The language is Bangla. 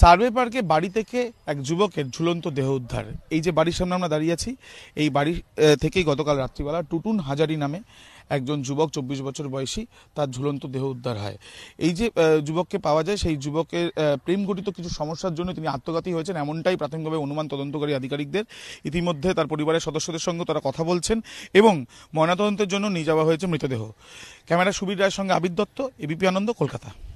সার্ভে পার্কে বাড়ি থেকে এক যুবকের ঝুলন্ত দেহ উদ্ধার এই যে বাড়ির সামনে আমরা দাঁড়িয়ে আছি এই বাড়ি থেকেই গতকাল রাত্রিবেলা টুটুন হাজারি নামে একজন যুবক চব্বিশ বছর বয়সী তার ঝুলন্ত দেহ উদ্ধার হয় এই যে যুবককে পাওয়া যায় সেই যুবকের প্রেম গঠিত কিছু সমস্যার জন্য তিনি আত্মঘাতী হয়েছেন এমনটাই প্রাথমিকভাবে অনুমান তদন্তকারী আধিকারিকদের ইতিমধ্যে তার পরিবারের সদস্যদের সঙ্গে তারা কথা বলছেন এবং ময়নাতদন্তের জন্য নিয়ে যাওয়া হয়েছে মৃতদেহ ক্যামেরা সুবীর রায়ের সঙ্গে আবির দত্ত এবিপি আনন্দ কলকাতা